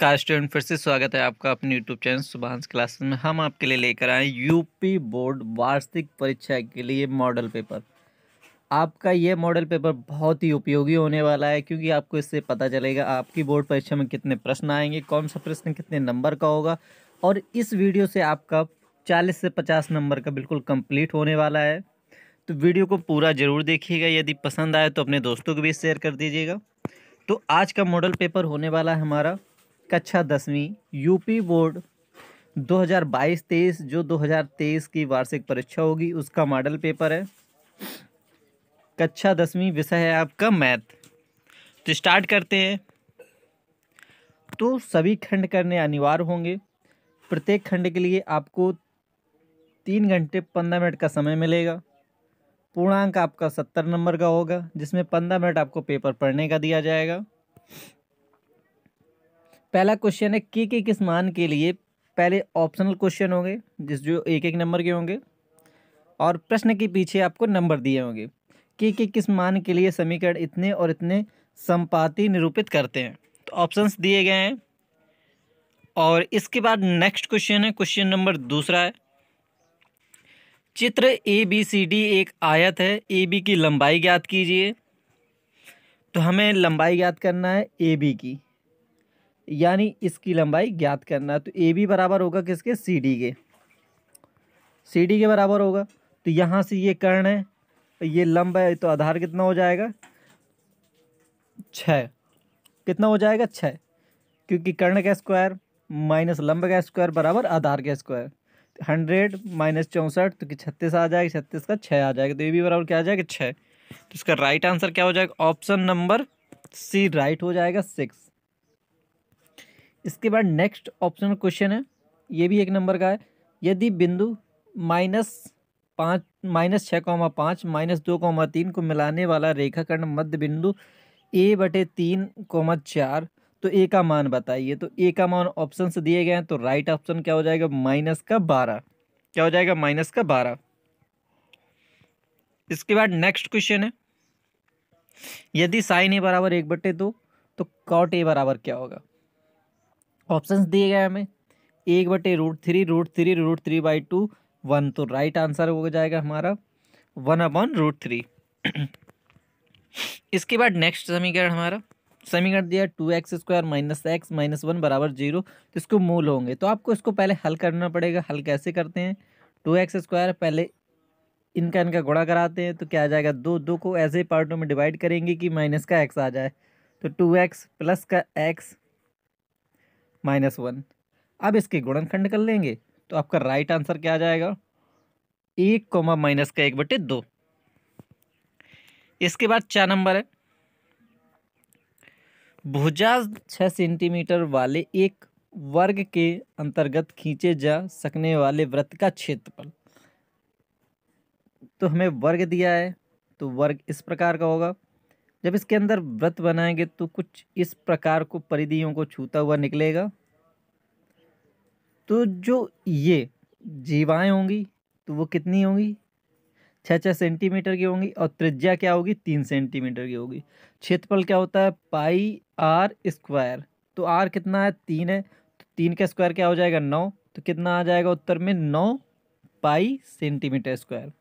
नमस्कार स्टूडेंट फिर से स्वागत है आपका अपने यूट्यूब चैनल सुभाष क्लासेस में हम आपके लिए लेकर आए यूपी बोर्ड वार्षिक परीक्षा के लिए मॉडल पेपर आपका ये मॉडल पेपर बहुत ही उपयोगी होने वाला है क्योंकि आपको इससे पता चलेगा आपकी बोर्ड परीक्षा में कितने प्रश्न आएंगे कौन सा प्रश्न कितने नंबर का होगा और इस वीडियो से आपका चालीस से पचास नंबर का बिल्कुल कम्प्लीट होने वाला है तो वीडियो को पूरा ज़रूर देखिएगा यदि पसंद आए तो अपने दोस्तों को भी शेयर कर दीजिएगा तो आज का मॉडल पेपर होने वाला है हमारा कक्षा दसवीं यूपी बोर्ड 2022-23 जो 2023 की वार्षिक परीक्षा होगी उसका मॉडल पेपर है कक्षा दसवीं विषय है आपका मैथ तो स्टार्ट करते हैं तो सभी खंड करने अनिवार्य होंगे प्रत्येक खंड के लिए आपको तीन घंटे पंद्रह मिनट का समय मिलेगा पूर्णांक आपका सत्तर नंबर का होगा जिसमें पंद्रह मिनट आपको पेपर पढ़ने का दिया जाएगा पहला क्वेश्चन है के के किस मान के लिए पहले ऑप्शनल क्वेश्चन होंगे जिस जो एक एक नंबर के होंगे और प्रश्न के पीछे आपको नंबर दिए होंगे के के किस मान के लिए समीकरण इतने और इतने संपाति निरूपित करते हैं तो ऑप्शंस दिए गए हैं और इसके बाद नेक्स्ट क्वेश्चन है क्वेश्चन नंबर दूसरा है चित्र ए बी सी डी एक आयत है ए बी की लंबाई ज्ञात कीजिए तो हमें लंबाई ज्ञात करना है ए बी की यानी इसकी लंबाई ज्ञात करना तो ए बी बराबर होगा किसके सी डी के सी डी के बराबर होगा तो यहाँ से ये कर्ण है ये लंब है तो आधार कितना हो जाएगा छः कितना हो जाएगा छः क्योंकि कर्ण का स्क्वायर माइनस लंब का स्क्वायर बराबर आधार का स्क्वायर हंड्रेड माइनस चौंसठ तो कि छत्तीस आ जाएगा छत्तीस का छः आ जाएगा तो ये भी बराबर क्या आ जाएगा छः तो इसका राइट आंसर क्या हो जाएगा ऑप्शन नंबर सी राइट हो जाएगा सिक्स इसके बाद नेक्स्ट ऑप्शनल क्वेश्चन है ये भी एक नंबर का है यदि बिंदु माइनस पाँच माइनस छः कौमा पाँच माइनस दो कौमा तीन को मिलाने वाला रेखाखंड मध्य बिंदु ए बटे तीन कौमा चार तो ए का मान बताइए तो ए का मान ऑप्शन से दिए गए हैं तो राइट ऑप्शन क्या हो जाएगा माइनस का बारह क्या हो जाएगा माइनस का बारह इसके बाद नेक्स्ट क्वेश्चन है यदि साइन ए बराबर एक बटे दो तो कॉट ए बराबर क्या होगा ऑप्शंस दिए गए हमें एक बटे root three root three root three by two one तो राइट आंसर हो जाएगा हमारा वन अपॉन रूट थ्री इसके बाद नेक्स्ट समीकरण हमारा समीकरण दिया two X square minus X minus one बराबर जीरो तो इसको मूल होंगे तो आपको इसको पहले हल करना पड़ेगा हल कैसे करते हैं टू एक्स स्क्वायर पहले इनका इनका गुणा कराते हैं तो क्या आ जाएगा दो दो को ऐसे पार्टों में डिवाइड करेंगे कि माइनस का एक्स आ जाए तो टू एक्स प्लस का एक्स माइनस वन अब इसके गुणनखंड कर लेंगे तो आपका राइट आंसर क्या आ जाएगा एक कोमा माइनस का एक बटे दो इसके बाद चार नंबर है भुजा छः सेंटीमीटर वाले एक वर्ग के अंतर्गत खींचे जा सकने वाले व्रत का क्षेत्रफल तो हमें वर्ग दिया है तो वर्ग इस प्रकार का होगा जब इसके अंदर व्रत बनाएंगे तो कुछ इस प्रकार को परिधियों को छूता हुआ निकलेगा तो जो ये जीवाएं होंगी तो वो कितनी होंगी छः छः सेंटीमीटर की होंगी और त्रिज्या क्या होगी तीन सेंटीमीटर की होगी क्षेत्रफल क्या होता है पाई आर स्क्वायर तो आर कितना है तीन है तो तीन का स्क्वायर क्या हो जाएगा नौ तो कितना आ जाएगा उत्तर में नौ पाई सेंटीमीटर स्क्वायर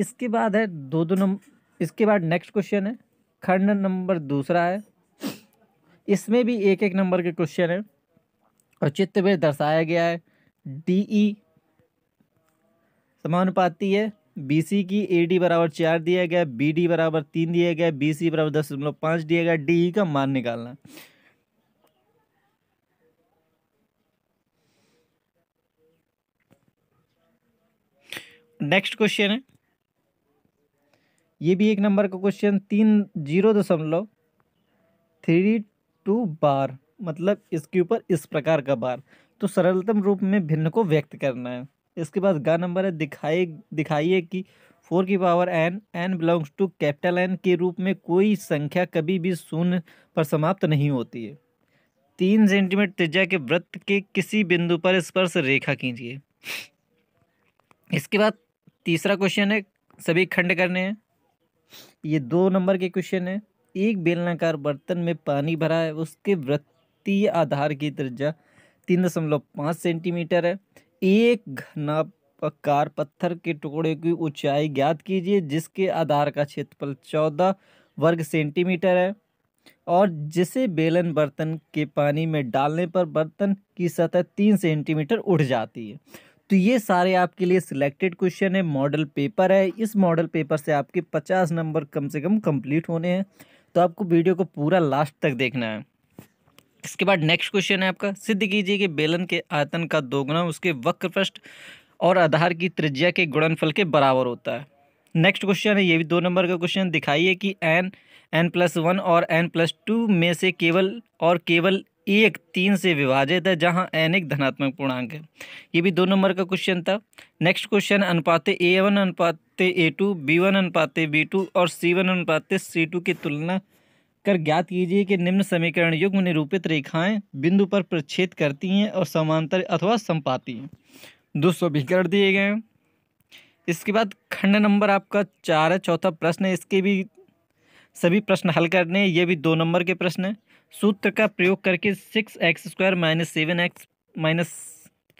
इसके बाद है दो दो नंबर इसके बाद नेक्स्ट क्वेश्चन है खंड नंबर दूसरा है इसमें भी एक एक नंबर के क्वेश्चन है और चित्र में दर्शाया गया है डी ई e समानुपाती है बी सी की ए डी बराबर चार दिया गया बी डी बराबर तीन दिया गया बी सी बराबर दस दशमलव पाँच दिया गया डी ई e का मान निकालना नेक्स्ट क्वेश्चन है ये भी एक नंबर का क्वेश्चन तीन जीरो दशमलव थ्री टू बार मतलब इसके ऊपर इस प्रकार का बार तो सरलतम रूप में भिन्न को व्यक्त करना है इसके बाद गा नंबर है दिखाई दिखाइए कि फोर की power N N belongs to capital N के रूप में कोई संख्या कभी भी शून्य पर समाप्त नहीं होती है तीन सेंटीमीटर त्रिज्या के वृत्त के किसी बिंदु पर स्पर्श रेखा कीजिए इसके बाद तीसरा क्वेश्चन है सभी खंड करने हैं ये दो नंबर के क्वेश्चन है एक बेलनाकार बर्तन में पानी भरा है उसके वृत्तीय आधार की त्रिज्या तीन दशमलव पाँच सेंटीमीटर है एक घनाकार पत्थर के टुकड़े की ऊंचाई ज्ञात कीजिए जिसके आधार का क्षेत्रफल चौदह वर्ग सेंटीमीटर है और जिसे बेलन बर्तन के पानी में डालने पर बर्तन की सतह तीन सेंटीमीटर उठ जाती है तो ये सारे आपके लिए सिलेक्टेड क्वेश्चन है मॉडल पेपर है इस मॉडल पेपर से आपके पचास नंबर कम से कम कंप्लीट होने हैं तो आपको वीडियो को पूरा लास्ट तक देखना है इसके बाद नेक्स्ट क्वेश्चन है आपका सिद्ध कीजिए कि बेलन के आयतन का दोगुना उसके वक्र पृष्ठ और आधार की त्रिज्या के गुणनफल के बराबर होता है नेक्स्ट क्वेश्चन है ये भी दो नंबर का क्वेश्चन दिखाइए कि एन एन प्लस वन और एन प्लस टू में से केवल और केवल एक तीन से विभाजित है जहां एन एक धनात्मक पूर्णांक है ये भी दो नंबर का क्वेश्चन था नेक्स्ट क्वेश्चन अनुपाते ए वन अनुपाते ए टू बी वन अनुपाते बी टू और सी वन अनुपाते सी टू की तुलना कर ज्ञात कीजिए कि निम्न समीकरण युग्म निरूपित रेखाएं बिंदु पर प्रच्छेद करती हैं और समांतर अथवा संपाती हैं दो सौ कर दिए गए हैं इसके बाद खंड नंबर आपका चार है चौथा प्रश्न है इसके भी सभी प्रश्न हल करने हैं ये भी दो नंबर के प्रश्न हैं सूत्र का प्रयोग करके six X square minus seven X minus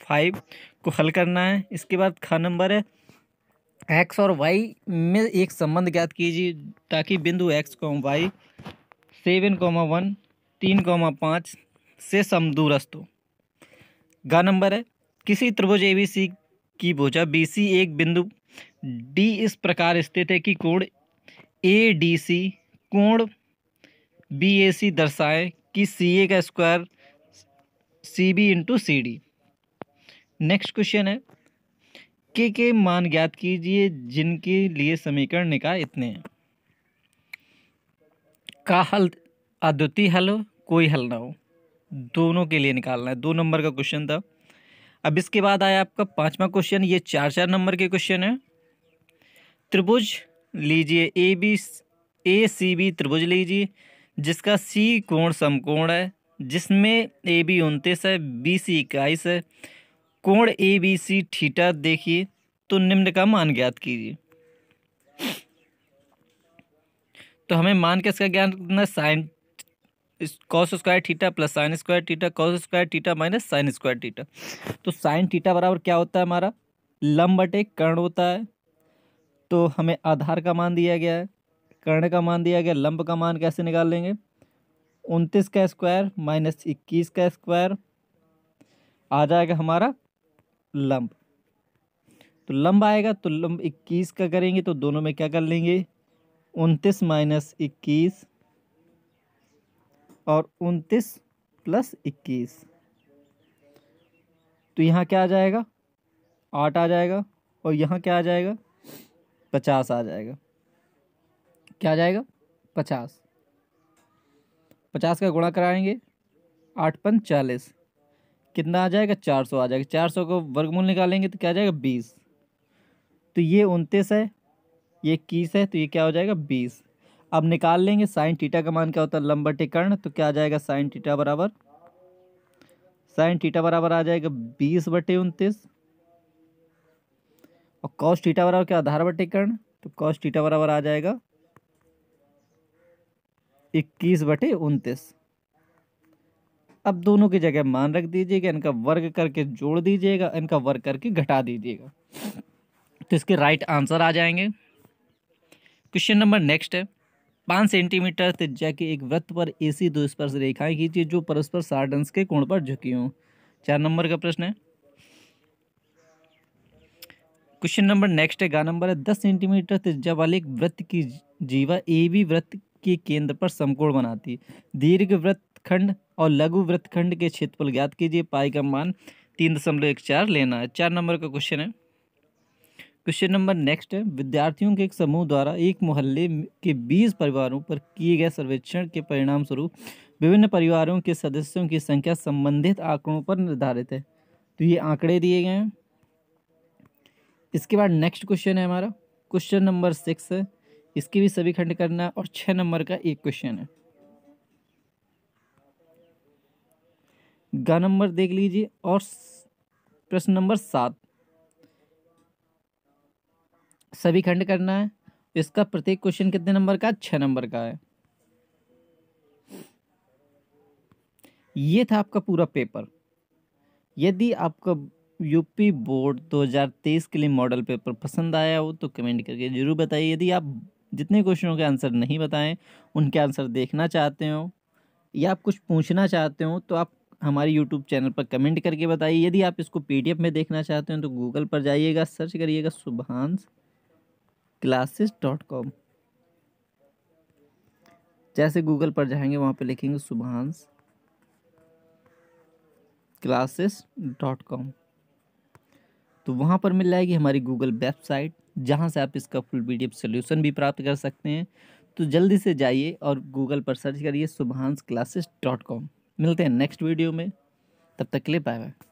five को हल करना है इसके बाद ख नंबर है एक्स और वाई में एक संबंध ज्ञात कीजिए ताकि बिंदु X comma Y seven comma one तीन कॉमा पाँच से समदूरस्त हो ग नंबर है किसी त्रिभुज ए सी की भुजा बी सी एक बिंदु डी इस प्रकार स्थित है कि कोण ए डी सी कोण बी ए सी दर्शाएँ कि सी ए का square C B into C D next question है के के मान ज्ञात कीजिए जिनके लिए समीकरण निकाय इतने हैं का हल अद्वितीय हल हो कोई हल ना हो दोनों के लिए निकालना है दो नंबर का क्वेश्चन था अब इसके बाद आया आपका पांचवा क्वेश्चन ये चार चार नंबर के क्वेश्चन है त्रिभुज लीजिए A B A C B त्रिभुज लीजिए जिसका सी कोण समकोण है जिसमें ए बी उनतीस है बी सी इक्कीस है कोण ए बी सी ठीटा देखिए तो निम्न का मान ज्ञात कीजिए तो हमें मान के इसका ज्ञान करना sine cos square theta plus sine square theta cos square theta minus sine square theta तो साइन थीटा बराबर क्या होता है हमारा लंब बटे कर्ण होता है तो हमें आधार का मान दिया गया है कर्ण का मान दिया गया लंब का मान कैसे निकाल लेंगे उनतीस का स्क्वायर माइनस इक्कीस का स्क्वायर आ जाएगा हमारा लंब तो लंब आएगा तो लंब इक्कीस का करेंगे तो दोनों में क्या कर लेंगे उनतीस माइनस इक्कीस और उनतीस प्लस इक्कीस तो यहाँ क्या आ जाएगा आठ आ जाएगा और यहाँ क्या आ जाएगा पचास आ जाएगा क्या आ जाएगा पचास पचास का गुणा कराएंगे आठ पन चालीस कितना आ जाएगा चार सौ आ जाएगा चार सौ को वर्गमूल निकालेंगे तो क्या आ जाएगा बीस तो ये उनतीस है ये इक्कीस है तो ये क्या हो जाएगा बीस अब निकाल लेंगे साइन टीटा का मान क्या होता है लंबा टिकर्ण तो क्या आ जाएगा साइन टीटा बराबर साइन टीटा बराबर आ जाएगा बीस बटे उनतीस और कॉस टीटा बराबर क्या आधार बटे कर्ण तो कॉस टीटा बराबर आ जाएगा इक्कीस बटे उनतीस अब दोनों की जगह मान रख दीजिएगा इनका वर्ग करके जोड़ दीजिएगा इनका वर्ग करके घटा दीजिएगा तो इसके राइट आंसर आ जाएंगे क्वेश्चन नंबर नेक्स्ट है पाँच सेंटीमीटर त्रिज्या के एक वृत्त पर एसी दो स्पर्श रेखाएं खींचिए जो परस्पर साठ अंश के कोण पर झुकी हों चार नंबर का प्रश्न है क्वेश्चन नंबर नेक्स्ट है गा नंबर है दस सेंटीमीटर त्रिज्या वाले एक वृत्त की जीवा ए बी वृत्त के केंद्र पर समकोण बनाती दीर्घ खंड और लघु खंड के क्षेत्रफल ज्ञात कीजिए पाई का मान तीन दशमलव एक चार लेना है चार नंबर का क्वेश्चन है क्वेश्चन नंबर नेक्स्ट है विद्यार्थियों के एक समूह द्वारा एक मोहल्ले के बीस परिवारों पर किए गए सर्वेक्षण के परिणाम स्वरूप विभिन्न परिवारों के सदस्यों की संख्या संबंधित आंकड़ों पर निर्धारित है तो ये आंकड़े दिए गए हैं इसके बाद नेक्स्ट क्वेश्चन है हमारा क्वेश्चन नंबर सिक्स है इसके भी सभी खंड करना और छः नंबर का एक क्वेश्चन है गा नंबर देख लीजिए और प्रश्न नंबर सात सभी खंड करना है इसका प्रत्येक क्वेश्चन कितने नंबर का छः नंबर का है ये था आपका पूरा पेपर यदि आपका यूपी बोर्ड 2023 के लिए मॉडल पेपर पसंद आया हो तो कमेंट करके ज़रूर बताइए यदि आप जितने क्वेश्चनों के आंसर नहीं बताएं उनके आंसर देखना चाहते हो या आप कुछ पूछना चाहते हो तो आप हमारे यूट्यूब चैनल पर कमेंट करके बताइए यदि आप इसको पी में देखना चाहते हो तो गूगल पर जाइएगा सर्च करिएगा सुबहानस क्लासेस डॉट कॉम जैसे गूगल पर जाएंगे वहाँ पे लिखेंगे सुबहानस क्लासेस डॉट कॉम तो वहाँ पर मिल जाएगी हमारी गूगल वेबसाइट जहाँ से आप इसका फुल पी सोल्यूशन भी प्राप्त कर सकते हैं तो जल्दी से जाइए और गूगल पर सर्च करिए शुभांश क्लासेस डॉट कॉम मिलते हैं नेक्स्ट वीडियो में तब तक के लिए बाय बाय